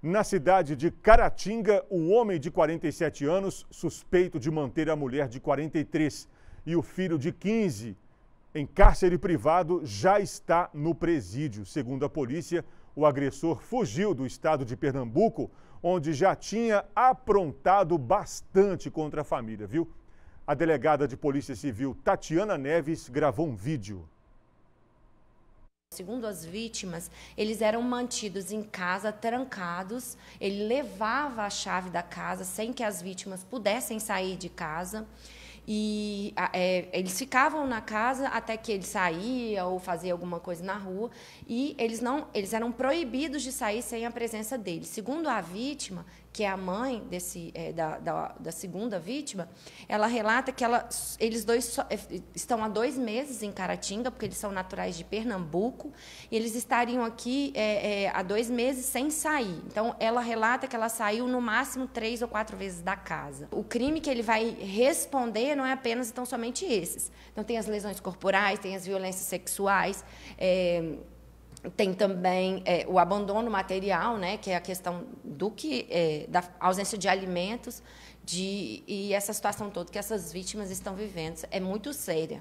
Na cidade de Caratinga, um homem de 47 anos, suspeito de manter a mulher de 43 e o filho de 15 em cárcere privado, já está no presídio. Segundo a polícia, o agressor fugiu do estado de Pernambuco, onde já tinha aprontado bastante contra a família, viu? A delegada de Polícia Civil, Tatiana Neves, gravou um vídeo. Segundo as vítimas, eles eram mantidos em casa trancados. Ele levava a chave da casa sem que as vítimas pudessem sair de casa. E é, eles ficavam na casa até que ele saía ou fazia alguma coisa na rua. E eles, não, eles eram proibidos de sair sem a presença dele. Segundo a vítima, que é a mãe desse, é, da, da, da, segunda vítima, ela relata que ela, eles dois só, é, estão há dois meses em Caratinga, porque eles são naturais de Pernambuco, e eles estariam aqui é, é, há dois meses sem sair. Então, ela relata que ela saiu no máximo três ou quatro vezes da casa. O crime que ele vai responder não é apenas então somente esses. Então tem as lesões corporais, tem as violências sexuais. É, tem também é, o abandono material, né, que é a questão do que é, da ausência de alimentos, de e essa situação toda que essas vítimas estão vivendo é muito séria.